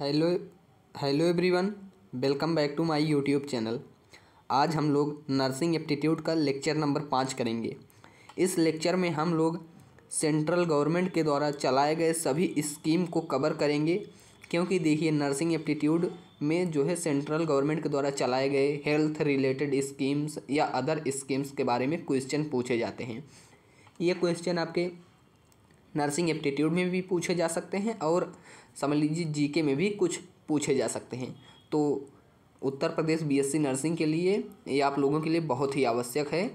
hello hello everyone welcome back to my YouTube channel आज हम लोग नर्सिंग एप्टीट्यूड का लेक्चर नंबर पाँच करेंगे इस लेक्चर में हम लोग सेंट्रल गवर्नमेंट के द्वारा चलाए गए सभी स्कीम को कवर करेंगे क्योंकि देखिए नर्सिंग एप्टीट्यूड में जो है सेंट्रल गवर्नमेंट के द्वारा चलाए गए हेल्थ रिलेटेड स्कीम्स या अदर स्कीम्स के बारे में क्वेश्चन पूछे जाते हैं ये क्वेश्चन आपके नर्सिंग एप्टीट्यूड में भी पूछे जा सकते हैं और समझ लीजिए जीके में भी कुछ पूछे जा सकते हैं तो उत्तर प्रदेश बीएससी नर्सिंग के लिए ये आप लोगों के लिए बहुत ही आवश्यक है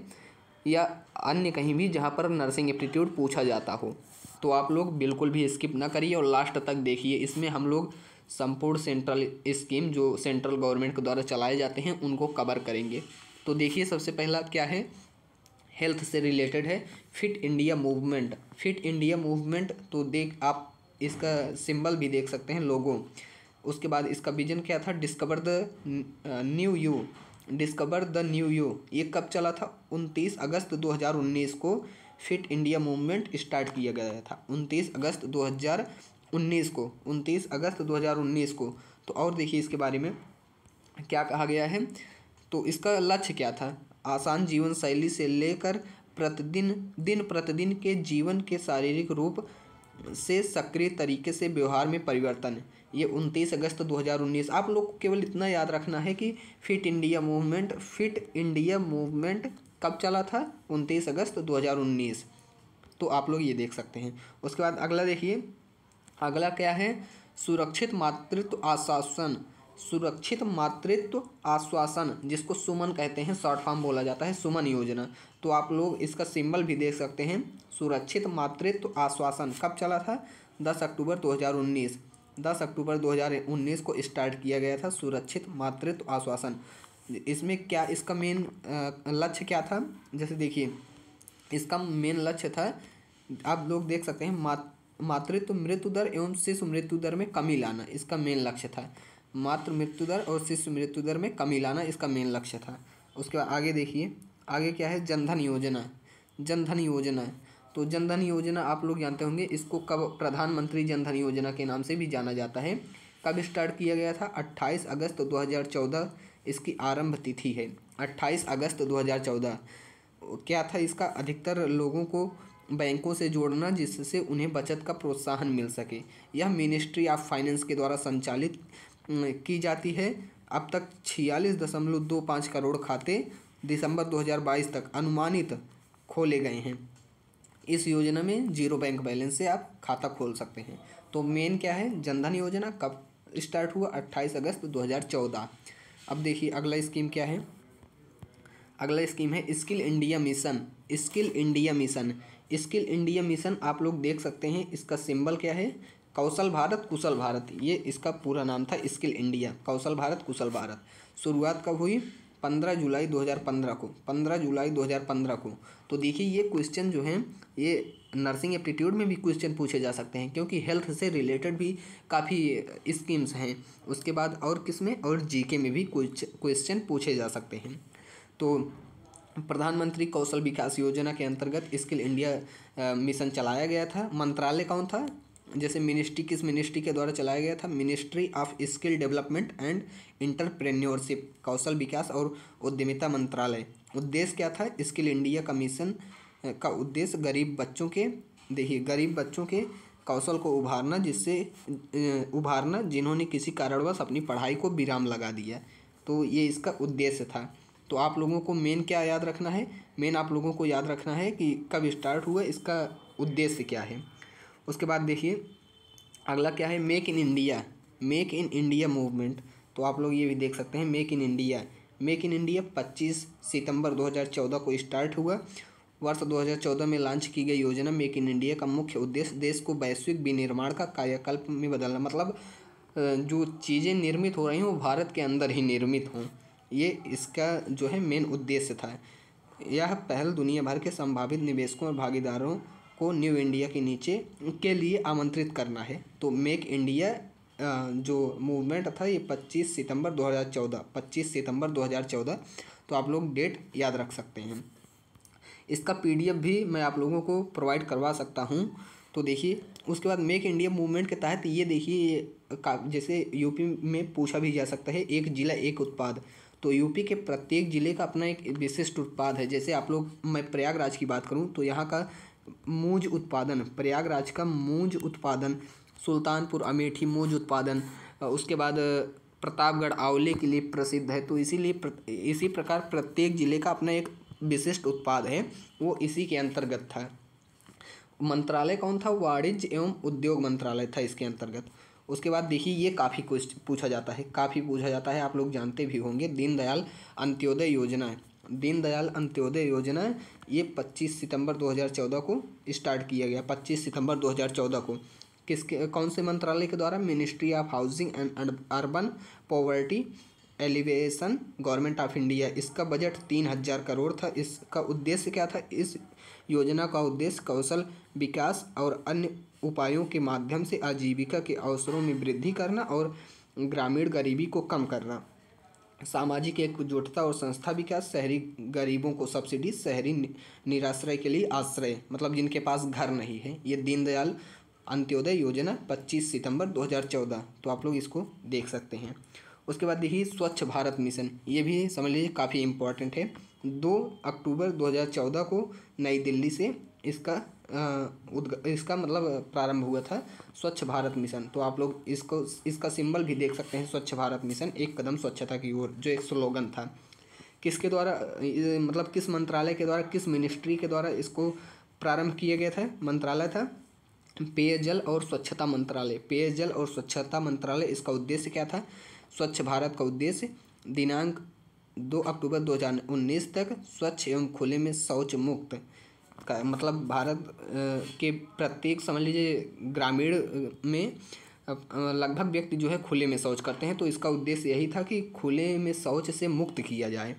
या अन्य कहीं भी जहाँ पर नर्सिंग एप्टीट्यूड पूछा जाता हो तो आप लोग बिल्कुल भी स्किप ना करिए और लास्ट तक देखिए इसमें हम लोग संपूर्ण सेंट्रल स्कीम जो सेंट्रल गवर्नमेंट के द्वारा चलाए जाते हैं उनको कवर करेंगे तो देखिए सबसे पहला क्या है हेल्थ से रिलेटेड है fit India movement fit India movement तो देख आप इसका सिंबल भी देख सकते हैं लोगो उसके बाद इसका विजन क्या था discover the new you discover the new you ये कब चला था उनतीस अगस्त 2019 को फिट इंडिया मूवमेंट स्टार्ट किया गया था उनतीस अगस्त 2019 को उनतीस अगस्त 2019 को तो और देखिए इसके बारे में क्या कहा गया है तो इसका लक्ष्य क्या था आसान जीवन शैली से लेकर प्रतिदिन दिन प्रतिदिन के जीवन के शारीरिक रूप से सक्रिय तरीके से व्यवहार में परिवर्तन ये उनतीस अगस्त 2019 आप लोग को केवल इतना याद रखना है कि fit India movement fit India movement कब चला था उनतीस अगस्त 2019 तो आप लोग ये देख सकते हैं उसके बाद अगला देखिए अगला क्या है सुरक्षित मातृत्व आश्वासन सुरक्षित मातृत्व आश्वासन जिसको सुमन कहते हैं शॉर्ट फॉर्म बोला जाता है सुमन योजना तो आप लोग इसका सिंबल भी देख सकते हैं सुरक्षित मातृत्व आश्वासन कब चला था दस अक्टूबर 2019 दस अक्टूबर 2019 को स्टार्ट किया गया था सुरक्षित मातृत्व आश्वासन इसमें क्या इसका मेन लक्ष्य क्या था जैसे देखिए इसका मेन लक्ष्य था आप लोग देख सकते हैं मात मातृत्व मृत्यु दर एवं शिशु मृत्यु दर में कमी लाना इसका मेन लक्ष्य था मातृ मृत्यु दर और शिशु मृत्यु दर में कमी लाना इसका मेन लक्ष्य था उसके बाद आगे देखिए आगे क्या है जनधन योजना जनधन योजना तो जनधन योजना आप लोग जानते होंगे इसको कब प्रधानमंत्री जनधन योजना के नाम से भी जाना जाता है कब स्टार्ट किया गया था 28 अगस्त 2014 इसकी आरंभ तिथि है 28 अगस्त 2014 क्या था इसका अधिकतर लोगों को बैंकों से जोड़ना जिससे उन्हें बचत का प्रोत्साहन मिल सके यह मिनिस्ट्री ऑफ फाइनेंस के द्वारा संचालित की जाती है अब तक छियालीस दशमलव दो पाँच करोड़ खाते दिसंबर 2022 तक अनुमानित खोले गए हैं इस योजना में जीरो बैंक बैलेंस से आप खाता खोल सकते हैं तो मेन क्या है जनधन योजना कब स्टार्ट हुआ 28 अगस्त 2014 अब देखिए अगला स्कीम क्या है अगला स्कीम है skill India mission skill India mission skill India mission आप लोग देख सकते हैं इसका सिंबल क्या है कौशल भारत कुशल भारत ये इसका पूरा नाम था स्किल इंडिया कौशल भारत कुशल भारत शुरुआत कब हुई पंद्रह जुलाई दो हज़ार पंद्रह को पंद्रह जुलाई दो हज़ार पंद्रह को तो देखिए ये क्वेश्चन जो हैं ये नर्सिंग एप्टीट्यूड में भी क्वेश्चन पूछे जा सकते हैं क्योंकि हेल्थ से रिलेटेड भी काफ़ी स्कीम्स हैं उसके बाद और किस में और जीके में भी क्वेश्चन पूछे जा सकते हैं तो प्रधानमंत्री कौशल विकास योजना के अंतर्गत स्किल इंडिया मिशन चलाया गया था मंत्रालय कौन था जैसे मिनिस्ट्री किस मिनिस्ट्री के द्वारा चलाया गया था ministry of skill development and entrepreneurship कौशल विकास और उद्यमिता मंत्रालय उद्देश्य क्या था स्किल इंडिया कमीशन का उद्देश्य गरीब बच्चों के देखिए गरीब बच्चों के कौशल को उभारना जिससे उभारना जिन्होंने किसी कारणवश अपनी पढ़ाई को विराम लगा दिया तो ये इसका उद्देश्य था तो आप लोगों को मेन क्या याद रखना है मेन आप लोगों को याद रखना है कि कब स्टार्ट हुआ इसका उद्देश्य क्या है उसके बाद देखिए अगला क्या है make in India make in India movement तो आप लोग ये भी देख सकते हैं make in India make in India 25 सितंबर 2014 को स्टार्ट हुआ वर्ष 2014 में लॉन्च की गई योजना मेक इन इंडिया का मुख्य उद्देश्य देश को वैश्विक विनिर्माण का कार्यकल्प में बदलना मतलब जो चीज़ें निर्मित हो रही हैं वो भारत के अंदर ही निर्मित हों ये इसका जो है मेन उद्देश्य था यह पहल दुनिया भर के संभावित निवेशकों और भागीदारों को न्यू इंडिया के नीचे के लिए आमंत्रित करना है तो मेक इंडिया जो मूवमेंट था ये 25 सितंबर 2014 25 सितंबर 2014 तो आप लोग डेट याद रख सकते हैं इसका पीडीएफ भी मैं आप लोगों को प्रोवाइड करवा सकता हूँ तो देखिए उसके बाद मेक इंडिया मूवमेंट के तहत ये देखिए जैसे यूपी में पूछा भी जा सकता है एक जिला एक उत्पाद तो यूपी के प्रत्येक ज़िले का अपना एक विशिष्ट उत्पाद है जैसे आप लोग मैं प्रयागराज की बात करूँ तो यहाँ का मूज उत्पादन प्रयागराज का मूज उत्पादन सुल्तानपुर अमेठी मूज उत्पादन उसके बाद प्रतापगढ़ आंवले के लिए प्रसिद्ध है तो इसीलिए इसी प्रकार प्रत्येक जिले का अपना एक विशिष्ट उत्पाद है वो इसी के अंतर्गत था मंत्रालय कौन था वाणिज्य एवं उद्योग मंत्रालय था इसके अंतर्गत उसके बाद देखिए ये काफ़ी कुछ पूछा जाता है काफ़ी पूछा जाता है आप लोग जानते भी होंगे दीनदयाल अंत्योदय योजना दीनदयाल अंत्योदय योजना ये 25 सितंबर 2014 को स्टार्ट किया गया 25 सितंबर 2014 को किसके कौन से मंत्रालय के द्वारा ministry of housing and urban poverty alleviation government of India इसका बजट तीन हजार करोड़ था इसका उद्देश्य क्या था इस योजना का उद्देश्य कौशल विकास और अन्य उपायों के माध्यम से आजीविका के अवसरों में वृद्धि करना और ग्रामीण गरीबी को कम करना सामाजिक एकजुटता और संस्था विकास शहरी गरीबों को सब्सिडी शहरी निराश्रय के लिए आश्रय मतलब जिनके पास घर नहीं है ये दीनदयाल अंत्योदय योजना 25 सितंबर 2014 तो आप लोग इसको देख सकते हैं उसके बाद देखिए स्वच्छ भारत मिशन ये भी समझ लीजिए काफ़ी इम्पोर्टेंट है दो अक्टूबर 2014 को नई दिल्ली से इसका इसका मतलब प्रारंभ हुआ था स्वच्छ भारत मिशन तो आप लोग इसको इसका सिंबल भी देख सकते हैं स्वच्छ भारत मिशन एक कदम स्वच्छता की ओर जो एक स्लोगन था किसके द्वारा मतलब किस मंत्रालय के द्वारा किस मिनिस्ट्री के द्वारा इसको प्रारंभ किया गया था मंत्रालय था पेयजल और स्वच्छता मंत्रालय पेयजल और स्वच्छता मंत्रालय इसका उद्देश्य क्या था स्वच्छ भारत का उद्देश्य दिनांक दो अक्टूबर 2019 तक स्वच्छ एवं खुले में शौच मुक्त का मतलब भारत के प्रत्येक समझ लीजिए ग्रामीण में लगभग व्यक्ति जो है खुले में शौच करते हैं तो इसका उद्देश्य यही था कि खुले में शौच से मुक्त किया जाए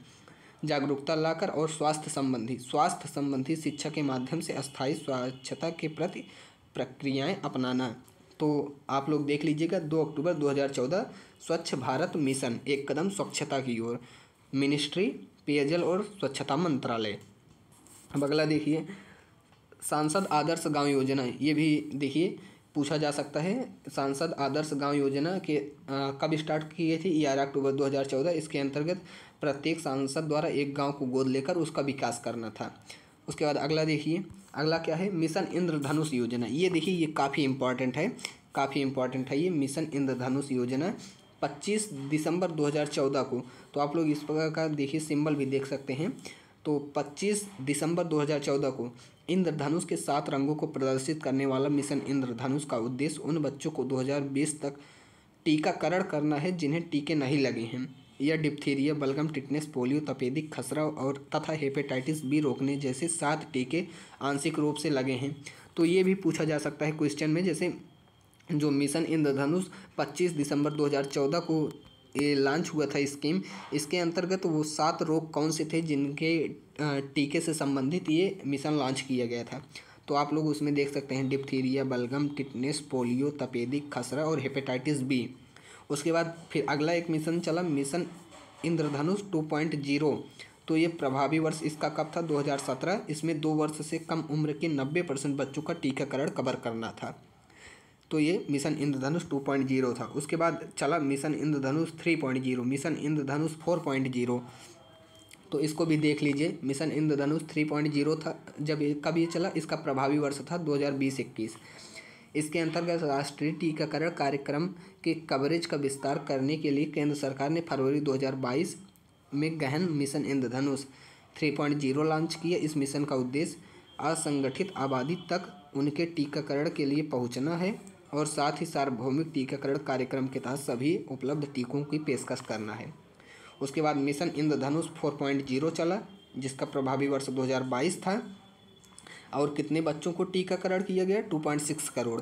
जागरूकता लाकर और स्वास्थ्य संबंधी स्वास्थ्य संबंधी शिक्षा के माध्यम से अस्थायी स्वच्छता के प्रति प्रक्रियाएं अपनाना तो आप लोग देख लीजिएगा दो अक्टूबर 2014 स्वच्छ भारत मिशन एक कदम स्वच्छता की ओर मिनिस्ट्री पेयजल और स्वच्छता मंत्रालय अब अगला देखिए सांसद आदर्श गांव योजना ये भी देखिए पूछा जा सकता है सांसद आदर्श गांव योजना के कब स्टार्ट की गई थी ग्यारह अक्टूबर 2014 इसके अंतर्गत प्रत्येक सांसद द्वारा एक गांव को गोद लेकर उसका विकास करना था उसके बाद अगला देखिए अगला क्या है मिशन इंद्रधनुष योजना ये देखिए ये काफ़ी इंपॉर्टेंट है काफ़ी इंपॉर्टेंट है ये मिशन इंद्रधनुष योजना 25 दिसंबर 2014 को तो आप लोग इस प्रकार का देखिए सिंबल भी देख सकते हैं तो 25 दिसंबर 2014 को इंद्रधनुष के सात रंगों को प्रदर्शित करने वाला मिशन इंद्रधनुष का उद्देश्य उन बच्चों को 2020 तक टीकाकरण करना है जिन्हें टीके नहीं लगे हैं यह डिप्थीरिया बलगम टिटनेस पोलियो तपेदिक खसरा और तथा हेपेटाइटिस बी रोकने जैसे सात टीके आंशिक रूप से लगे हैं तो ये भी पूछा जा सकता है क्वेश्चन में जैसे जो मिशन इंद्रधनुष 25 दिसंबर 2014 को लॉन्च हुआ था स्कीम इसके अंतर्गत वो सात रोग कौन से थे जिनके टीके से संबंधित ये मिशन लॉन्च किया गया था तो आप लोग उसमें देख सकते हैं डिप्थीरिया बलगम टिटनेस पोलियो तपेदिक खसरा और हेपेटाइटिस बी उसके बाद फिर अगला एक मिशन चला mission Indradhanush two point zero तो ये प्रभावी वर्ष इसका कब था सत्रह इसमें दो वर्ष से कम उम्र के नब्बे परसेंट बच्चों का टीकाकरण कवर करना था तो ये मिशन इंद्रधनुष 2.0 था उसके बाद चला मिशन इंद्रधनुष 3.0 मिशन इंद्रधनुष 4.0 तो इसको भी देख लीजिए मिशन इंद्रधनुष 3.0 था जब कब ये चला इसका प्रभावी वर्ष था बीस इक्कीस इसके अंतर्गत राष्ट्रीय टीकाकरण कार्यक्रम के कवरेज का विस्तार करने के लिए केंद्र सरकार ने फरवरी बाईस में गहन मिशन इंद्रधनुष जीरो लॉन्च किया इस मिशन का उद्देश्य असंगठित आबादी तक उनके टीकाकरण के लिए पहुंचना है और साथ ही सार्वभौमिक टीकाकरण कार्यक्रम के तहत सभी उपलब्ध टीकों की पेशकश करना है उसके बाद मिशन इंद्रधनुष जीरो चला जिसका प्रभावी वर्ष दो हज़ार बाईस था और कितने बच्चों को टीकाकरण किया गया टू पॉइंट सिक्स करोड़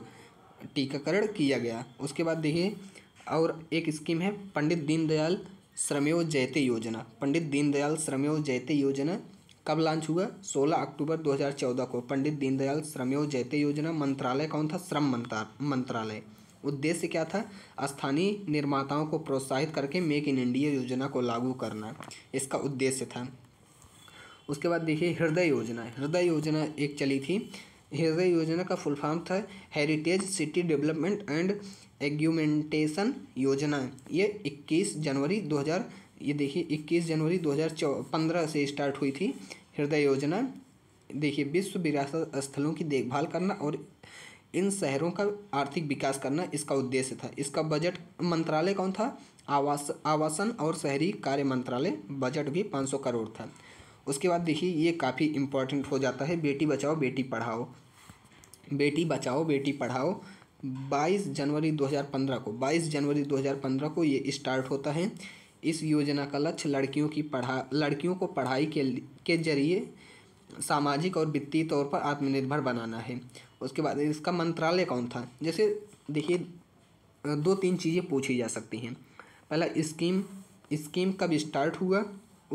टीकाकरण किया गया उसके बाद देखिए और एक स्कीम है पंडित दीनदयाल श्रमेव जयते योजना पंडित दीनदयाल श्रमेव जयते योजना कब लॉन्च हुआ 16 अक्टूबर 2014 को पंडित दीनदयाल श्रमयो जयते योजना मंत्रालय कौन था श्रम मंत्रालय उद्देश्य क्या था स्थानीय निर्माताओं को प्रोत्साहित करके मेक इन इंडिया योजना को लागू करना इसका उद्देश्य था उसके बाद देखिए हृदय योजना हृदय योजना एक चली थी हृदय योजना का फुल फॉर्म था heritage city development and augmentation योजना ये 21 जनवरी ये देखिए 21 जनवरी 2015 से स्टार्ट हुई थी हृदय योजना देखिए विश्व विरासत स्थलों की देखभाल करना और इन शहरों का आर्थिक विकास करना इसका उद्देश्य था इसका बजट मंत्रालय कौन था आवास आवासन और शहरी कार्य मंत्रालय बजट भी 500 करोड़ था उसके बाद देखिए ये काफ़ी इम्पोर्टेंट हो जाता है बेटी बचाओ बेटी पढ़ाओ बेटी बचाओ बेटी पढ़ाओ 22 जनवरी 2015 को 22 जनवरी 2015 को ये स्टार्ट होता है इस योजना का लक्ष्य लड़कियों की पढ़ा लड़कियों को पढ़ाई के के जरिए सामाजिक और वित्तीय तौर पर आत्मनिर्भर बनाना है उसके बाद इसका मंत्रालय कौन था जैसे देखिए दो तीन चीज़ें पूछी जा सकती हैं पहला स्कीम स्कीम कब स्टार्ट हुआ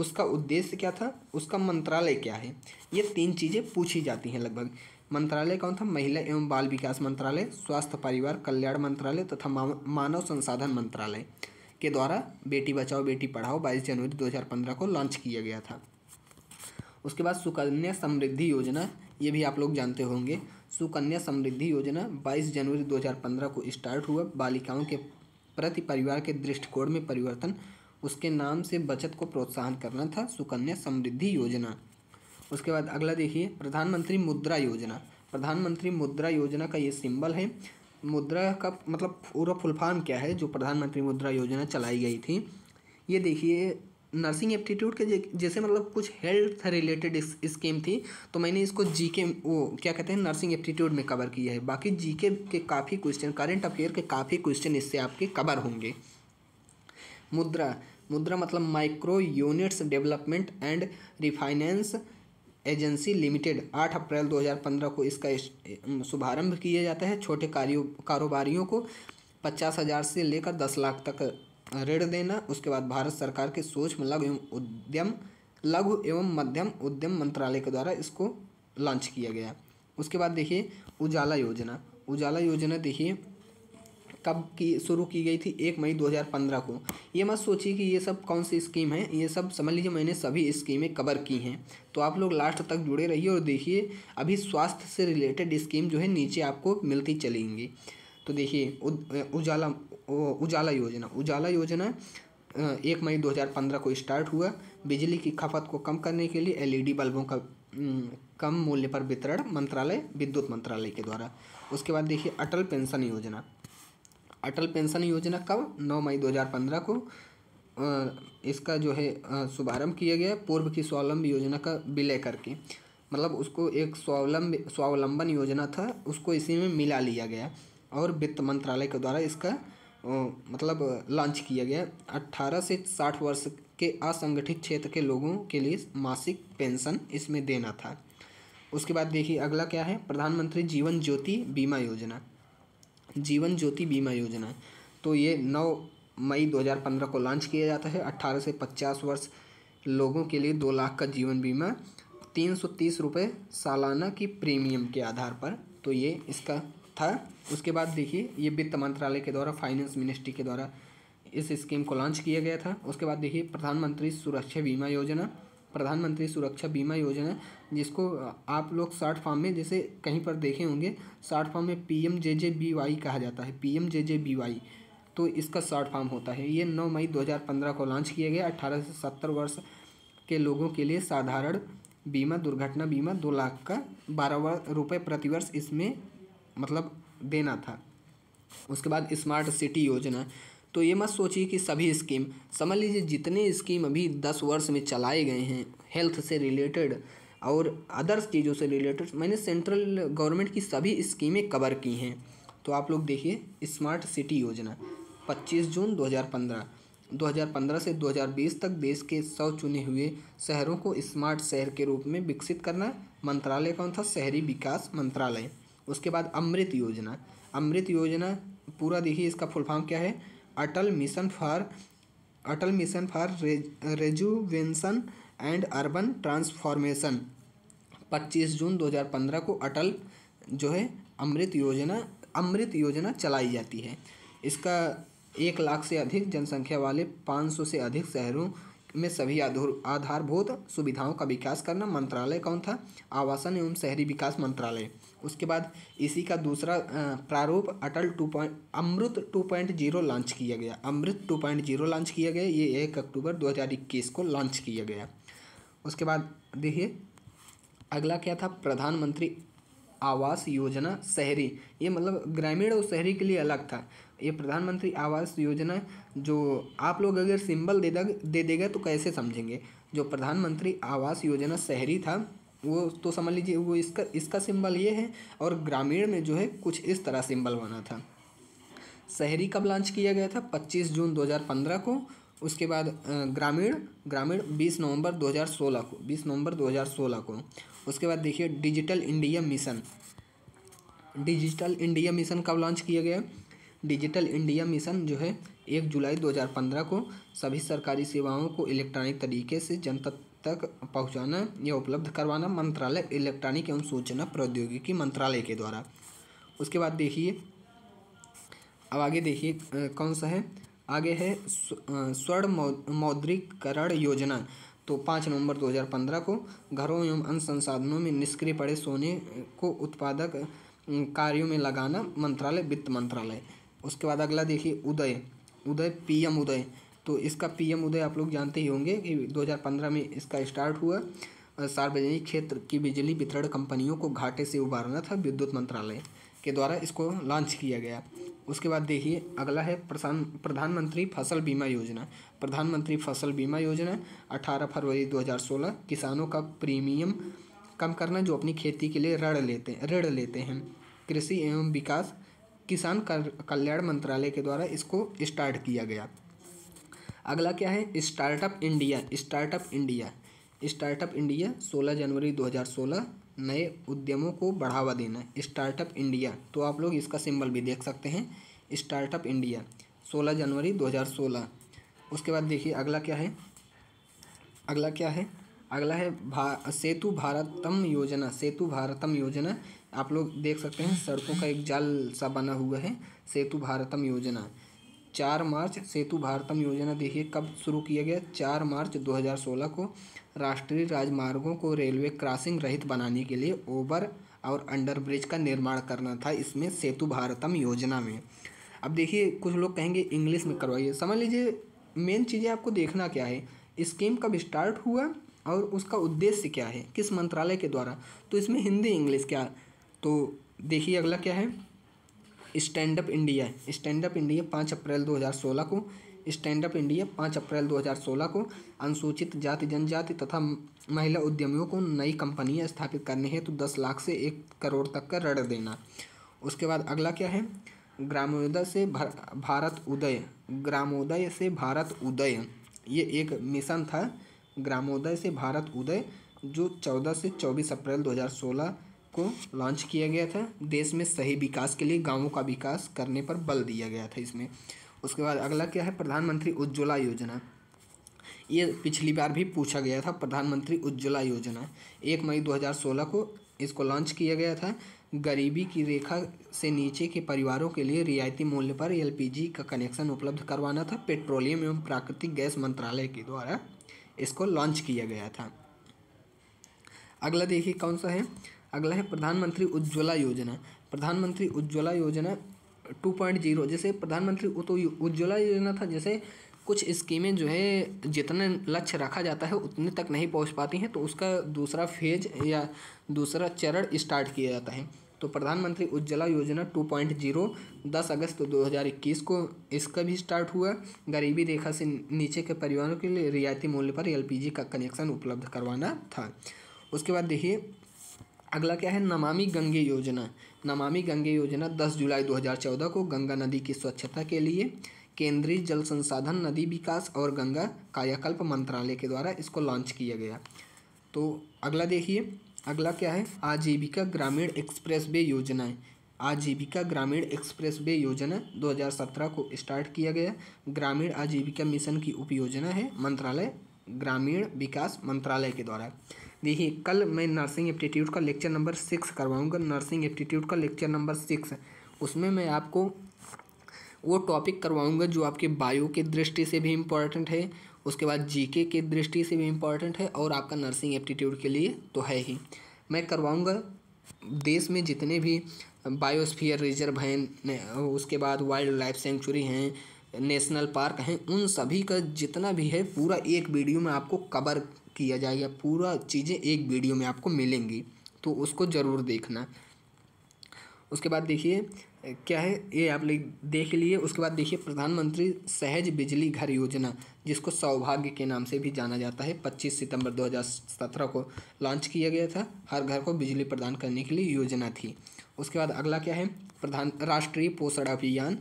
उसका उद्देश्य क्या था उसका मंत्रालय क्या है ये तीन चीज़ें पूछी जाती हैं लगभग मंत्रालय कौन था महिला एवं बाल विकास मंत्रालय स्वास्थ्य परिवार कल्याण मंत्रालय तथा मानव संसाधन मंत्रालय के द्वारा बेटी बचाओ बेटी पढ़ाओ बाईस जनवरी 2015 को लॉन्च किया गया था उसके बाद सुकन्या समृद्धि योजना ये भी आप लोग जानते होंगे सुकन्या समृद्धि योजना 22 जनवरी 2015 को स्टार्ट हुआ बालिकाओं के प्रति परिवार के दृष्टिकोण में परिवर्तन उसके नाम से बचत को प्रोत्साहन करना था सुकन्या समृद्धि योजना उसके बाद अगला देखिए प्रधानमंत्री मुद्रा योजना प्रधानमंत्री मुद्रा योजना का ये सिंबल है मुद्रा का मतलब पूरा फुल फॉर्म क्या है जो प्रधानमंत्री मुद्रा योजना चलाई गई थी ये देखिए नर्सिंग एप्टीट्यूड के जैसे मतलब कुछ हेल्थ रिलेटेड स्कीम थी तो मैंने इसको जीके वो क्या कहते हैं नर्सिंग एप्टीट्यूड में कवर किया है बाकी जीके के काफ़ी क्वेश्चन करंट अफेयर के काफ़ी क्वेश्चन इससे आपके कवर होंगे मुद्रा मुद्रा मतलब micro units development and refinance agency limited 8 अप्रैल 2015 को इसका शुभारंभ किया जाता है छोटे कार्यो कारोबारियों को पचास हज़ार से लेकर दस लाख तक ऋण देना उसके बाद भारत सरकार के सूक्ष्म लघु एवं उद्यम लघु एवं मध्यम उद्यम मंत्रालय के द्वारा इसको लॉन्च किया गया उसके बाद देखिए उजाला योजना उजाला योजना देखिए कब की शुरू की गई थी एक मई 2015 को ये मत सोचिए कि ये सब कौन सी स्कीम है ये सब समझ लीजिए मैंने सभी स्कीमें कवर की हैं तो आप लोग लास्ट तक जुड़े रहिए और देखिए अभी स्वास्थ्य से रिलेटेड स्कीम जो है नीचे आपको मिलती चलेंगी तो देखिए उजाला उजाला योजना उजाला योजना एक मई 2015 को स्टार्ट हुआ बिजली की खपत को कम करने के लिए एलईडी बल्बों का कम मूल्य पर वितरण मंत्रालय विद्युत मंत्रालय के द्वारा उसके बाद देखिए अटल पेंशन योजना अटल पेंशन योजना कब नौ मई 2015 को इसका जो है शुभारंभ किया गया पूर्व की स्वावलंब योजना का विलय करके मतलब उसको एक स्वावलंब स्वावलंबन योजना था उसको इसी में मिला लिया गया और वित्त मंत्रालय के द्वारा इसका मतलब लॉन्च किया गया 18 से 60 वर्ष के असंगठित क्षेत्र के लोगों के लिए मासिक पेंशन इसमें देना था उसके बाद देखिए अगला क्या है प्रधानमंत्री जीवन ज्योति बीमा योजना जीवन ज्योति बीमा योजना तो ये नौ मई 2015 को लॉन्च किया जाता है 18 से 50 वर्ष लोगों के लिए दो लाख का जीवन बीमा तीन सौ तीस रुपये सालाना की प्रीमियम के आधार पर तो ये इसका था उसके बाद देखिए ये वित्त मंत्रालय के द्वारा फाइनेंस मिनिस्ट्री के द्वारा इस स्कीम को लॉन्च किया गया था उसके बाद देखिए प्रधानमंत्री सुरक्षा बीमा योजना प्रधानमंत्री सुरक्षा बीमा योजना जिसको आप लोग शार्ट फॉर्म में जैसे कहीं पर देखे होंगे शार्ट फॉर्म में P M J J B Y कहा जाता है P M J J B Y तो इसका शॉर्ट फॉर्म होता है ये नौ मई दो हज़ार पंद्रह को लॉन्च किया गया अट्ठारह से सत्तर वर्ष के लोगों के लिए साधारण बीमा दुर्घटना बीमा दो लाख का बारह रुपये प्रतिवर्ष इसमें मतलब देना था उसके बाद स्मार्ट सिटी योजना तो ये मत सोचिए कि सभी स्कीम समझ लीजिए जितने स्कीम अभी दस वर्ष में चलाए गए हैं हेल्थ से रिलेटेड और अदर्स चीज़ों से रिलेटेड मैंने सेंट्रल गवर्नमेंट की सभी स्कीमें कवर की हैं तो आप लोग देखिए स्मार्ट सिटी योजना 25 जून 2015 2015 से 2020 तक देश के सौ चुने हुए शहरों को स्मार्ट शहर के रूप में विकसित करना मंत्रालय कौन था शहरी विकास मंत्रालय उसके बाद अमृत योजना अमृत योजना पूरा देखिए इसका फुल फॉर्म क्या है Atal mission for Atal mission for rejuvenation and urban transformation 25 जून 2015 को अटल जो है अमृत योजना अमृत योजना चलाई जाती है इसका एक लाख से अधिक जनसंख्या वाले 500 से अधिक शहरों में सभी आधारभूत सुविधाओं का विकास करना मंत्रालय कौन था आवासन एवं शहरी विकास मंत्रालय उसके बाद इसी का दूसरा प्रारूप Atal two point Amrut two point zero launch किया गया Amrut two point zero launch किया गया ये एक अक्टूबर दो हज़ार इक्कीस को लॉन्च किया गया उसके बाद देखिए अगला क्या था प्रधानमंत्री आवास योजना शहरी ये मतलब ग्रामीण और शहरी के लिए अलग था ये प्रधानमंत्री आवास योजना जो आप लोग अगर सिंबल दे दे देगा तो कैसे समझेंगे जो प्रधानमंत्री आवास योजना शहरी था वो तो समझ लीजिए वो इसका इसका सिंबल ये है और ग्रामीण में जो है कुछ इस तरह सिंबल बना था शहरी कब लॉन्च किया गया था 25 जून 2015 को उसके बाद ग्रामीण ग्रामीण 20 नवंबर 2016 को 20 नवंबर 2016 को उसके बाद देखिए digital India mission digital India mission कब लॉन्च किया गया डिजिटल इंडिया मिशन जो है एक जुलाई 2015 को सभी सरकारी सेवाओं को इलेक्ट्रॉनिक तरीके से जनता तक पहुंचाना या उपलब्ध करवाना मंत्रालय इलेक्ट्रॉनिक एवं सूचना प्रौद्योगिकी मंत्रालय के द्वारा उसके बाद देखिए अब आगे देखिए कौन सा है आगे है स्वर्ण मौद्रिकरण योजना तो पाँच नवंबर 2015 को घरों एवं अन्य संसाधनों में निष्क्रिय पड़े सोने को उत्पादक कार्यों में लगाना मंत्रालय वित्त मंत्रालय उसके बाद अगला देखिए उदय उदय पीएम उदय तो इसका पीएम उदय आप लोग जानते ही होंगे कि 2015 में इसका स्टार्ट हुआ सार्वजनिक क्षेत्र की बिजली वितरण कंपनियों को घाटे से उबारना था विद्युत मंत्रालय के द्वारा इसको लॉन्च किया गया उसके बाद देखिए अगला है प्रसान प्रधानमंत्री फसल बीमा योजना प्रधानमंत्री फसल बीमा योजना 18 फरवरी 2016 किसानों का प्रीमियम कम करना जो अपनी खेती के लिए ऋण लेते ऋण लेते हैं कृषि एवं विकास किसान कल्याण मंत्रालय के द्वारा इसको स्टार्ट किया गया अगला क्या है startup India startup India startup India 16 जनवरी 2016 नए उद्यमों को बढ़ावा देना स्टार्टअप इंडिया तो आप लोग इसका सिंबल भी देख सकते हैं स्टार्टअप इंडिया 16 जनवरी 2016 उसके बाद देखिए अगला क्या है अगला क्या है अगला है भा, सेतु भारतम योजना सेतु भारतम योजना आप लोग देख सकते हैं सड़कों का एक जाल सा बना हुआ है सेतु भारतम योजना चार मार्च सेतु भारतम योजना देखिए कब शुरू किया गया चार मार्च 2016 को राष्ट्रीय राजमार्गों को रेलवे क्रॉसिंग रहित बनाने के लिए ओवर और अंडर ब्रिज का निर्माण करना था इसमें सेतु भारतम योजना में अब देखिए कुछ लोग कहेंगे इंग्लिश में करवाइए समझ लीजिए मेन चीज़ें आपको देखना क्या है स्कीम कब स्टार्ट हुआ और उसका उद्देश्य क्या है किस मंत्रालय के द्वारा तो इसमें हिंदी इंग्लिश क्या तो देखिए अगला क्या है stand up India stand up India पाँच अप्रैल 2016 को स्टैंड अप इंडिया पाँच अप्रैल 2016 को अनुसूचित जाति जनजाति तथा महिला उद्यमियों को नई कंपनियां स्थापित करनी है तो दस लाख से एक करोड़ तक का ऋण देना उसके बाद अगला क्या है ग्रामोदय से भारत उदय ग्रामोदय से भारत उदय ये एक मिशन था ग्रामोदय से भारत उदय जो 14 से 24 अप्रैल 2016 को लॉन्च किया गया था देश में सही विकास के लिए गांवों का विकास करने पर बल दिया गया था इसमें उसके बाद अगला क्या है प्रधानमंत्री उज्ज्वला योजना ये पिछली बार भी पूछा गया था प्रधानमंत्री उज्ज्वला योजना एक मई 2016 को इसको लॉन्च किया गया था गरीबी की रेखा से नीचे के परिवारों के लिए रियायती मूल्य पर एलपीजी का कनेक्शन उपलब्ध करवाना था पेट्रोलियम एवं प्राकृतिक गैस मंत्रालय के द्वारा इसको लॉन्च किया गया था अगला देखिए कौन सा है अगला है प्रधानमंत्री उज्ज्वला योजना प्रधानमंत्री उज्ज्वला योजना टू पॉइंट जीरो जैसे प्रधानमंत्री तो उज्ज्वला योजना था जैसे कुछ स्कीमें जो है जितने लक्ष्य रखा जाता है उतने तक नहीं पहुंच पाती हैं तो उसका दूसरा फेज या दूसरा चरण स्टार्ट किया जाता है तो प्रधानमंत्री उज्ज्वला योजना 2.0 दस अगस्त 2021 को इसका भी स्टार्ट हुआ गरीबी रेखा से नीचे के परिवारों के लिए रियायती मूल्य पर एलपीजी का कनेक्शन उपलब्ध करवाना था उसके बाद देखिए अगला क्या है नमामि गंगे योजना नमामि गंगे योजना 10 जुलाई 2014 को गंगा नदी की स्वच्छता के लिए केंद्रीय जल संसाधन नदी विकास और गंगा कायाकल्प मंत्रालय के द्वारा इसको लॉन्च किया गया तो अगला देखिए अगला क्या है आजीविका ग्रामीण एक्सप्रेस वे योजना आजीविका ग्रामीण एक्सप्रेस वे योजना 2017 को स्टार्ट किया गया ग्रामीण आजीविका मिशन की उपयोजना है मंत्रालय ग्रामीण विकास मंत्रालय के द्वारा देखिए कल मैं नर्सिंग एप्टीट्यूड का लेक्चर नंबर सिक्स करवाऊंगा नर्सिंग एप्टीट्यूड का लेक्चर नंबर सिक्स उसमें मैं आपको वो टॉपिक करवाऊंगा जो आपके बायो के दृष्टि से भी इम्पोर्टेंट है उसके बाद जीके के दृष्टि से भी इम्पॉर्टेंट है और आपका नर्सिंग एप्टीट्यूड के लिए तो है ही मैं करवाऊँगा देश में जितने भी बायोस्फीयर रिजर्व हैं उसके बाद वाइल्ड लाइफ सेंचुरी हैं नेशनल पार्क हैं उन सभी का जितना भी है पूरा एक वीडियो में आपको कवर किया जाएगा पूरा चीज़ें एक वीडियो में आपको मिलेंगी तो उसको ज़रूर देखना उसके बाद देखिए क्या है ये आप देख लिए उसके बाद देखिए प्रधानमंत्री सहज बिजली घर योजना जिसको सौभाग्य के नाम से भी जाना जाता है 25 सितंबर 2017 को लॉन्च किया गया था हर घर को बिजली प्रदान करने के लिए योजना थी उसके बाद अगला क्या है प्रधान राष्ट्रीय पोषण अभियान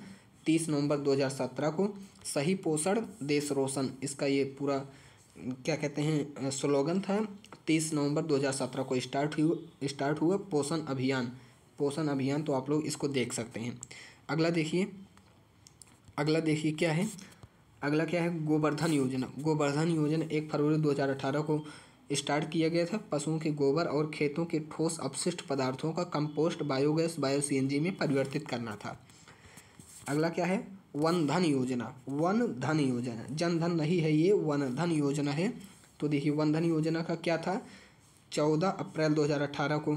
30 नवंबर 2017 को सही पोषण देश रोशन इसका ये पूरा क्या कहते हैं स्लोगन था तीस नवंबर सत्रह को स्टार्ट हुआ स्टार्ट हुआ पोषण अभियान पोषण अभियान तो आप लोग इसको देख सकते हैं अगला देखिए अगला देखिए क्या है अगला क्या है गोवर्धन योजना गोवर्धन योजना एक फरवरी 2018 को स्टार्ट किया गया था पशुओं के गोबर और खेतों के ठोस अपशिष्ट पदार्थों का कंपोस्ट बायोगैस बायो सी में परिवर्तित करना था अगला क्या है वन धन योजना वन धन योजना जन धन नहीं है ये वन धन योजना है तो देखिए वन धन योजना का क्या था चौदह अप्रैल 2018 को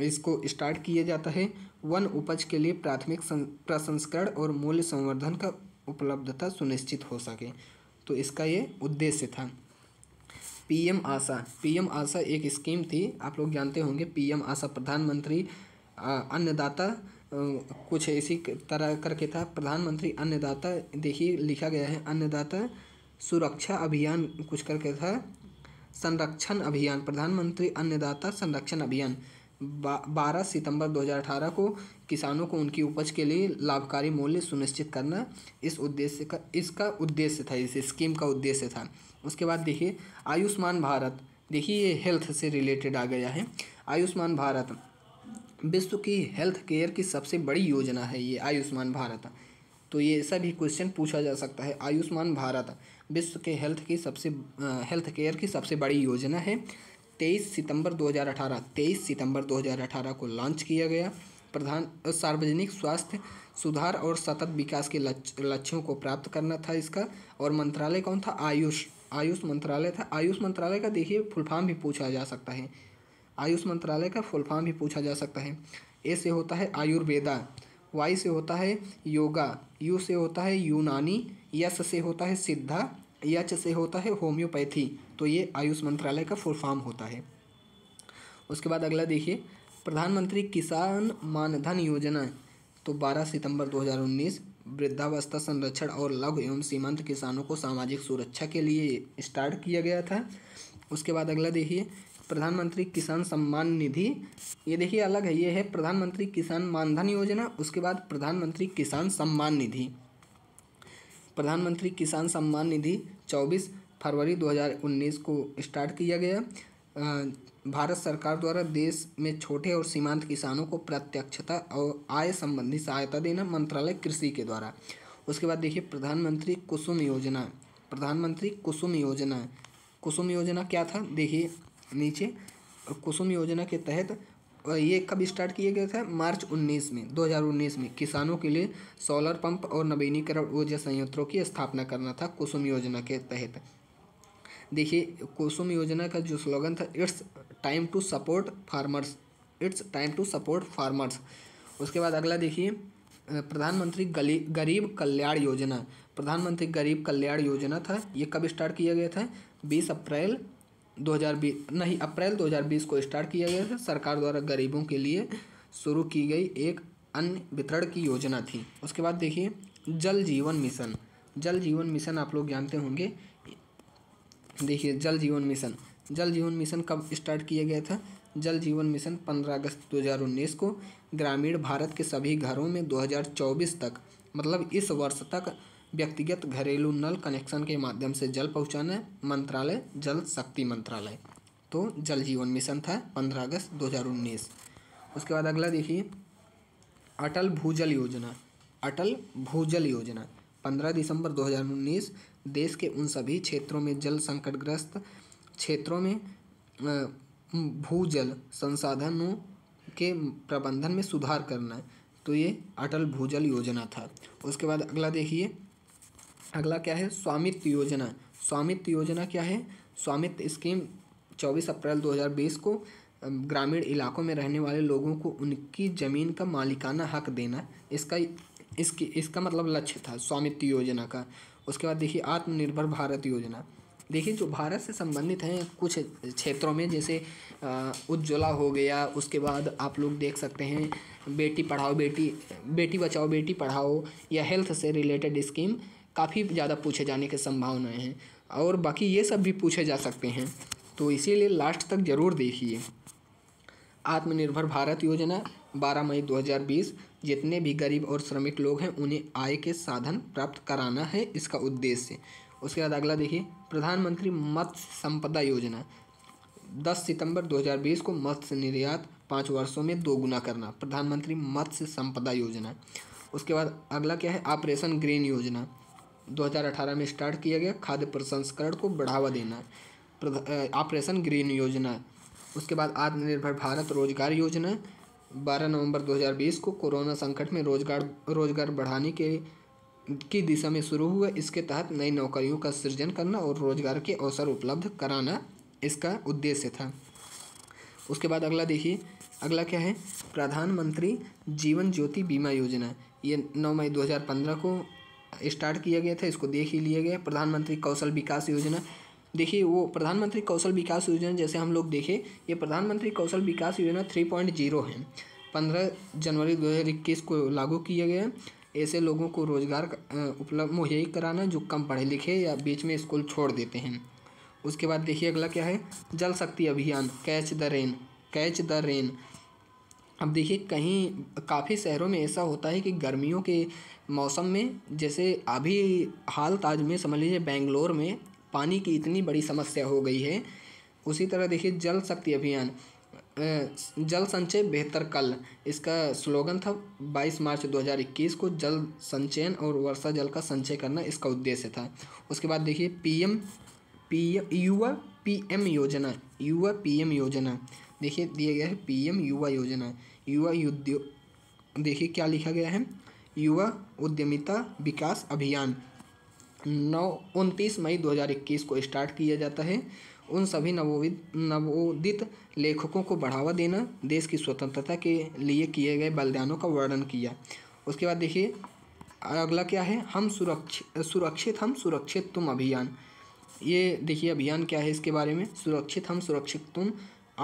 इसको स्टार्ट किया जाता है वन उपज के लिए प्राथमिक प्रसंस्करण और मूल्य संवर्धन का उपलब्धता सुनिश्चित हो सके तो इसका ये उद्देश्य था पीएम आशा पीएम आशा एक स्कीम थी आप लोग जानते होंगे पीएम आशा प्रधानमंत्री अन्नदाता कुछ इसी तरह करके था प्रधानमंत्री अन्नदाता देखिए लिखा गया है अन्नदाता सुरक्षा अभियान कुछ करके था संरक्षण अभियान प्रधानमंत्री अन्नदाता संरक्षण अभियान बारह सितंबर 2018 को किसानों को उनकी उपज के लिए लाभकारी मूल्य सुनिश्चित करना इस उद्देश्य का इसका उद्देश्य था इस स्कीम का उद्देश्य था उसके बाद देखिए आयुष्मान भारत देखिए ये हेल्थ से रिलेटेड आ गया है आयुष्मान भारत विश्व की हेल्थ केयर की सबसे बड़ी योजना है ये आयुष्मान भारत तो ये ऐसा भी क्वेश्चन पूछा जा सकता है आयुष्मान भारत विश्व के हेल्थ की सबसे हेल्थ केयर की सबसे बड़ी योजना है तेईस सितंबर 2018 तेईस सितंबर 2018 को लॉन्च किया गया प्रधान सार्वजनिक स्वास्थ्य सुधार और सतत विकास के लक्ष्यों को प्राप्त करना था इसका और मंत्रालय कौन था आयुष आयुष मंत्रालय था आयुष मंत्रालय का देखिए फुलफार्म भी पूछा जा सकता है आयुष मंत्रालय का फुलफार्म भी पूछा जा सकता है ए से होता है आयुर्वेदा वाई से होता है योगा यू से होता है यूनानी यस से होता है सिद्धा एच से होता है होम्योपैथी तो ये आयुष मंत्रालय का फुल फॉर्म होता है उसके बाद अगला देखिए प्रधानमंत्री किसान मानधन योजना तो 12 सितंबर 2019 वृद्धावस्था संरक्षण और लघु एवं सीमांत किसानों को सामाजिक सुरक्षा के लिए स्टार्ट किया गया था उसके बाद अगला देखिए प्रधानमंत्री किसान सम्मान निधि ये देखिए अलग है ये है प्रधानमंत्री किसान मानधन योजना उसके बाद प्रधानमंत्री किसान सम्मान निधि प्रधानमंत्री किसान सम्मान निधि 24 फरवरी 2019 को स्टार्ट किया गया भारत सरकार द्वारा देश में छोटे और सीमांत किसानों को प्रत्यक्षता और आय संबंधी सहायता देना मंत्रालय कृषि के द्वारा उसके बाद देखिए प्रधानमंत्री कुसुम योजना प्रधानमंत्री कुसुम योजना कुसुम योजना क्या था देखिए नीचे कुसुम योजना के तहत ये कब स्टार्ट किया गया था मार्च 19 में 2019 में किसानों के लिए सोलर पंप और नवीनीकरण ऊर्जा संयंत्रों की स्थापना करना था कुसुम योजना के तहत देखिए कुसुम योजना का जो स्लोगन था it's time to support farmers it's time to support farmers उसके बाद अगला देखिए प्रधानमंत्री गरीब कल्याण योजना प्रधानमंत्री गरीब कल्याण योजना था ये कब स्टार्ट किया गया था बीस अप्रैल 2020 नहीं अप्रैल 2020 को स्टार्ट किया गया था सरकार द्वारा गरीबों के लिए शुरू की गई एक अन्य वितरण की योजना थी उसके बाद देखिए जल जीवन मिशन जल जीवन मिशन आप लोग जानते होंगे देखिए जल जीवन मिशन जल जीवन मिशन कब स्टार्ट किया गया था जल जीवन मिशन 15 अगस्त 2019 को ग्रामीण भारत के सभी घरों में 2024 तक मतलब इस वर्ष तक व्यक्तिगत घरेलू नल कनेक्शन के माध्यम से जल पहुँचाना मंत्रालय जल शक्ति मंत्रालय तो जल जीवन मिशन था पंद्रह अगस्त उन्नीस उसके बाद अगला देखिए अटल भूजल योजना अटल भूजल योजना 15 दिसंबर 2019 देश के उन सभी क्षेत्रों में जल संकटग्रस्त क्षेत्रों में भूजल संसाधनों के प्रबंधन में सुधार करना है तो ये अटल भूजल योजना था उसके बाद अगला देखिए अगला क्या है स्वामित्व योजना स्वामित्व योजना क्या है स्वामित्व स्कीम चौबीस अप्रैल 2020 को ग्रामीण इलाकों में रहने वाले लोगों को उनकी ज़मीन का मालिकाना हक देना इसका इसकी इसका मतलब लक्ष्य था स्वामित्व योजना का उसके बाद देखिए आत्मनिर्भर भारत योजना देखिए जो भारत से संबंधित हैं कुछ क्षेत्रों में जैसे उज्ज्वला हो गया उसके बाद आप लोग देख सकते हैं बेटी पढ़ाओ बेटी बेटी बचाओ बेटी पढ़ाओ या हेल्थ से रिलेटेड स्कीम काफ़ी ज़्यादा पूछे जाने के संभावनाएँ हैं और बाकी ये सब भी पूछे जा सकते हैं तो इसीलिए लास्ट तक ज़रूर देखिए आत्मनिर्भर भारत योजना 12 मई 2020 जितने भी गरीब और श्रमिक लोग हैं उन्हें आय के साधन प्राप्त कराना है इसका उद्देश्य उसके बाद अगला देखिए प्रधानमंत्री मत्स्य संपदा योजना 10 सितंबर 2020 को मत्स्य निर्यात पाँच वर्षों में दोगुना करना प्रधानमंत्री मत्स्य संपदा योजना उसके बाद अगला क्या है ऑपरेशन ग्रीन योजना 2018 में स्टार्ट किया गया खाद्य प्रसंस्करण को बढ़ावा देना ऑपरेशन ग्रीन योजना उसके बाद आत्मनिर्भर भारत रोजगार योजना 12 नवंबर 2020 को कोरोना संकट में रोजगार रोजगार बढ़ाने के की दिशा में शुरू हुआ इसके तहत नई नौकरियों का सृजन करना और रोजगार के अवसर उपलब्ध कराना इसका उद्देश्य था उसके बाद अगला देखिए अगला क्या है प्रधानमंत्री जीवन ज्योति बीमा योजना ये 9 मई 2015 को स्टार्ट किया गया था इसको देख ही लिया गया प्रधानमंत्री कौशल विकास योजना देखिए वो प्रधानमंत्री कौशल विकास योजना जैसे हम लोग देखें ये प्रधानमंत्री कौशल विकास योजना थ्री पॉइंट जीरो है पंद्रह जनवरी दो हज़ार इक्कीस को लागू किया गया ऐसे लोगों को रोज़गार उपलब्ध मुहैया कराना जो कम पढ़े लिखे या बीच में स्कूल छोड़ देते हैं उसके बाद देखिए अगला क्या है Jal Shakti Abhiyan catch the rain catch the rain अब देखिए कहीं काफ़ी शहरों में ऐसा होता है कि गर्मियों के मौसम में जैसे अभी हाल ताज में समझ लीजिए बेंगलोर में पानी की इतनी बड़ी समस्या हो गई है उसी तरह देखिए जल शक्ति अभियान जल संचय बेहतर कल इसका स्लोगन था 22 मार्च 2021 को जल संचयन और वर्षा जल का संचय करना इसका उद्देश्य था उसके बाद देखिए पीएम पी युवा पीएम योजना युवा पीएम योजना देखिए दिया गया है पीएम युवा योजना युवा उद्योग देखिए क्या लिखा गया है युवा उद्यमिता विकास अभियान नौ उनतीस मई 2021 को स्टार्ट किया जाता है उन सभी नवोदित नवोदित लेखकों को बढ़ावा देना देश की स्वतंत्रता के लिए किए गए बलिदानों का वर्णन किया उसके बाद देखिए अगला क्या है हम सुरक्षित सुरक्षित हम सुरक्षित तुम अभियान ये देखिए अभियान क्या है इसके बारे में सुरक्षित हम सुरक्षित तुम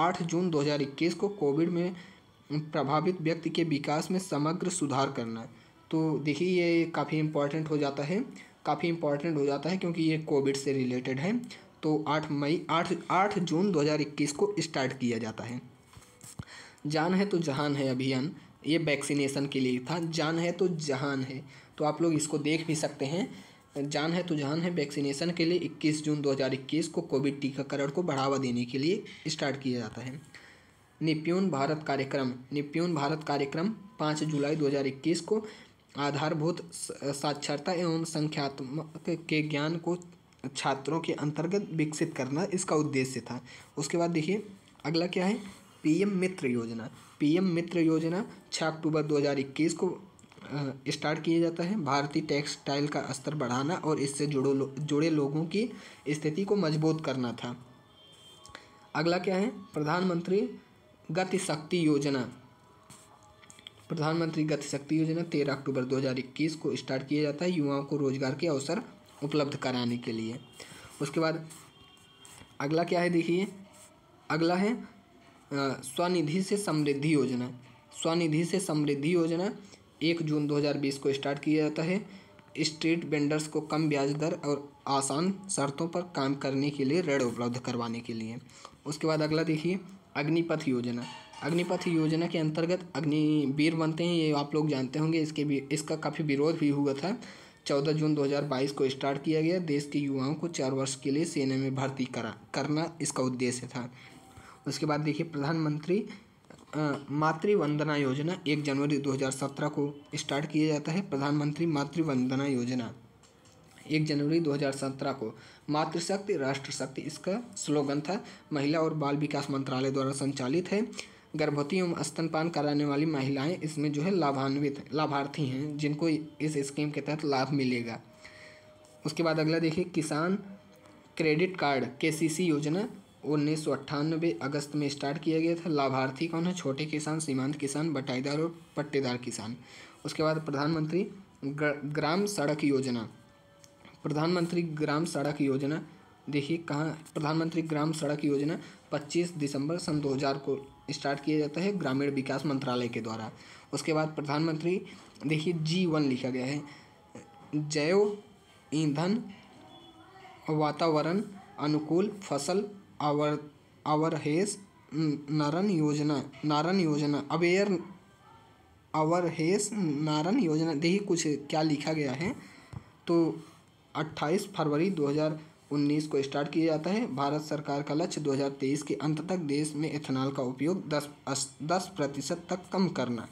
आठ जून 2021 को कोविड में प्रभावित व्यक्ति के विकास में समग्र सुधार करना है तो देखिए ये काफ़ी इम्पॉर्टेंट हो जाता है काफ़ी इम्पॉर्टेंट हो जाता है क्योंकि ये कोविड से रिलेटेड है तो आठ मई आठ आठ जून 2021 को स्टार्ट किया जाता है जान है तो जहान है अभियान ये वैक्सीनेशन के लिए था जान है तो जहान है तो आप लोग इसको देख भी सकते हैं जान है तो जहान है वैक्सीनेशन के लिए 21 जून 2021 को कोविड टीकाकरण को बढ़ावा देने के लिए स्टार्ट किया जाता है निप्यून भारत कार्यक्रम निप्यून भारत कार्यक्रम पाँच जुलाई 2021 को आधारभूत साक्षरता एवं संख्यात्मक के ज्ञान को छात्रों के अंतर्गत विकसित करना इसका उद्देश्य था उसके बाद देखिए अगला क्या है पीएम मित्र योजना पीएम मित्र योजना छः अक्टूबर 2021 को स्टार्ट किया जाता है भारतीय टेक्सटाइल का स्तर बढ़ाना और इससे जुड़ो लो, जुड़े लोगों की स्थिति को मजबूत करना था अगला क्या है प्रधानमंत्री गति शक्ति योजना प्रधानमंत्री गति शक्ति योजना तेरह अक्टूबर 2021 को स्टार्ट किया जाता है युवाओं को रोजगार के अवसर उपलब्ध कराने के लिए उसके बाद अगला क्या है देखिए अगला है स्वनिधि से समृद्धि योजना स्वनिधि से समृद्धि योजना एक जून 2020 को स्टार्ट किया जाता है स्ट्रीट वेंडर्स को कम ब्याज दर और आसान शर्तों पर काम करने के लिए ऋण उपलब्ध करवाने के लिए उसके बाद अगला देखिए अग्निपथ योजना अग्निपथ योजना के अंतर्गत अग्निवीर बनते हैं ये आप लोग जानते होंगे इसके भी इसका काफ़ी विरोध भी हुआ था चौदह जून 2022 को स्टार्ट किया गया देश के युवाओं को चार वर्ष के लिए सेना में भर्ती करा करना इसका उद्देश्य था उसके बाद देखिए प्रधानमंत्री मातृ वंदना योजना एक जनवरी 2017 को स्टार्ट किया जाता है प्रधानमंत्री मातृ वंदना योजना एक जनवरी 2017 को मातृशक्ति राष्ट्र शक्ति इसका स्लोगन था महिला और बाल विकास मंत्रालय द्वारा संचालित है गर्भवती एवं स्तनपान कराने वाली महिलाएं इसमें जो है लाभान्वित लाभार्थी हैं जिनको इस स्कीम के तहत लाभ मिलेगा उसके बाद अगला देखिए किसान क्रेडिट कार्ड के योजना उन्नीस अगस्त में स्टार्ट किया गया था लाभार्थी कौन है छोटे किसान सीमांत किसान बटाईदार और पट्टेदार किसान उसके बाद प्रधानमंत्री ग्राम सड़क योजना प्रधानमंत्री ग्राम सड़क योजना देखिए कहाँ प्रधानमंत्री ग्राम सड़क योजना 25 दिसंबर सन 2000 को स्टार्ट किया जाता है ग्रामीण विकास मंत्रालय के द्वारा उसके बाद प्रधानमंत्री देखिए जी वन लिखा गया है जैव ईंधन वातावरण अनुकूल फसल आवर आवरहेस नारन योजना नारन योजना अवेयर आवरहेस नारन योजना देखिए कुछ क्या लिखा गया है तो अट्ठाईस फरवरी 2019 को स्टार्ट किया जाता है भारत सरकार का लक्ष्य 2023 के अंत तक देश में इथेनॉल का उपयोग 10 10 प्रतिशत तक कम करना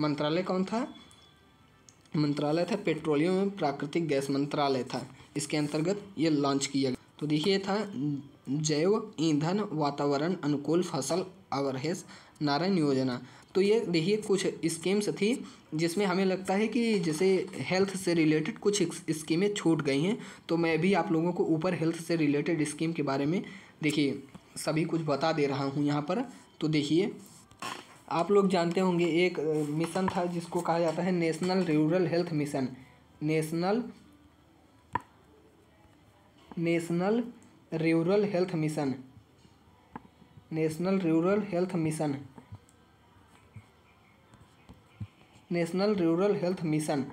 मंत्रालय कौन था मंत्रालय था पेट्रोलियम एवं प्राकृतिक गैस मंत्रालय था इसके अंतर्गत ये लॉन्च किया गया तो देखिए था जैव ईंधन वातावरण अनुकूल फसल अवरहेस नारायण योजना तो ये देखिए कुछ स्कीम्स थी जिसमें हमें लगता है कि जैसे हेल्थ से रिलेटेड कुछ स्कीमें छूट गई हैं तो मैं भी आप लोगों को ऊपर हेल्थ से रिलेटेड स्कीम के बारे में देखिए सभी कुछ बता दे रहा हूँ यहाँ पर तो देखिए आप लोग जानते होंगे एक मिशन था जिसको कहा जाता है national rural health mission national national rural health mission national rural health mission national rural health mission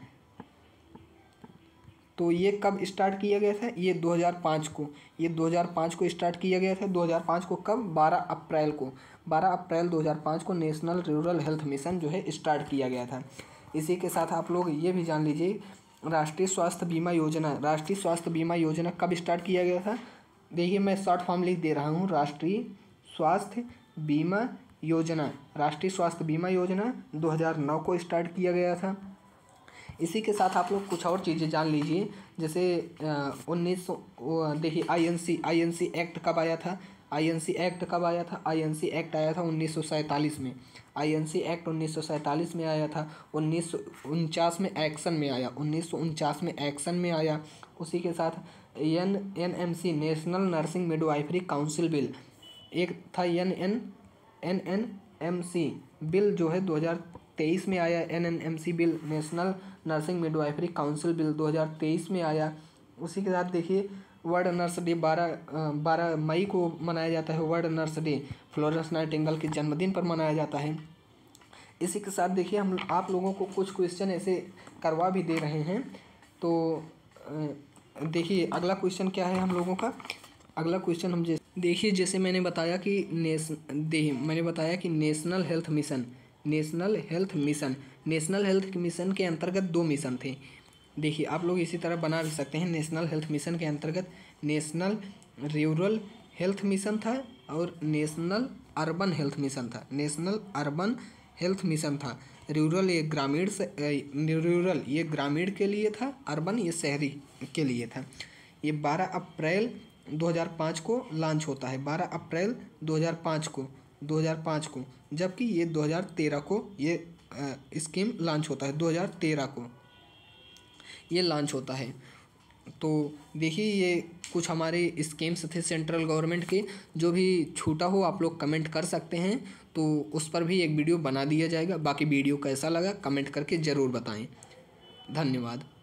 तो ये कब स्टार्ट किया गया था ये 2005 को ये 2005 को स्टार्ट किया गया था 2005 को कब 12 अप्रैल को 12 अप्रैल 2005 को नेशनल रूरल हेल्थ मिशन जो है स्टार्ट किया गया था इसी के साथ आप लोग ये भी जान लीजिए राष्ट्रीय स्वास्थ्य बीमा योजना राष्ट्रीय स्वास्थ्य बीमा योजना कब स्टार्ट किया गया था देखिए मैं शॉर्ट फॉर्म लिख दे रहा हूँ राष्ट्रीय स्वास्थ्य बीमा योजना राष्ट्रीय स्वास्थ्य बीमा योजना 2009 को स्टार्ट किया गया था इसी के साथ आप लोग कुछ और चीज़ें जान लीजिए जैसे उन्नीस देखिए आईएनसी आईएनसी एक्ट कब आया था आईएनसी एक्ट कब आया था आईएनसी एक्ट आया था उन्नीस में आईएनसी एक्ट उन्नीस में आया था उन्नीस में एक्शन में आया उन्नीस में एक्शन में आया उसी के साथ N N M C national nursing midwifery council bill एक था N N N N M C bill जो है 2023 में आया N N M C bill national nursing midwifery council bill 2023 में आया उसी के साथ देखिए वर्ल्ड नर्स डे बारह बारह मई को मनाया जाता है world nurse day Florence Nightingale के जन्मदिन पर मनाया जाता है इसी के साथ देखिए हम आप लोगों को कुछ क्वेश्चन ऐसे करवा भी दे रहे हैं तो देखिए अगला क्वेश्चन क्या है हम लोगों का अगला क्वेश्चन हम जैसे देखिए जैसे मैंने बताया कि नेश दे मैंने बताया कि national health mission national health mission national health mission के अंतर्गत दो मिशन थे देखिए आप लोग इसी तरह बना भी सकते हैं नेशनल हेल्थ मिशन के अंतर्गत नेशनल रूरल हेल्थ मिशन था और नेशनल अर्बन हेल्थ मिशन था नेशनल अर्बन हेल्थ मिशन था रूरल ये ग्रामीण से रूरल ये ग्रामीण के लिए था अर्बन ये शहरी के लिए था ये 12 अप्रैल 2005 को लॉन्च होता है 12 अप्रैल 2005 को 2005 को जबकि ये 2013 को ये स्कीम लॉन्च होता है 2013 को ये लॉन्च होता है तो देखिए ये कुछ हमारे स्कीम्स थे सेंट्रल गवर्नमेंट के जो भी छूटा हो आप लोग कमेंट कर सकते हैं तो उस पर भी एक वीडियो बना दिया जाएगा बाकी वीडियो कैसा लगा कमेंट करके ज़रूर बताएं धन्यवाद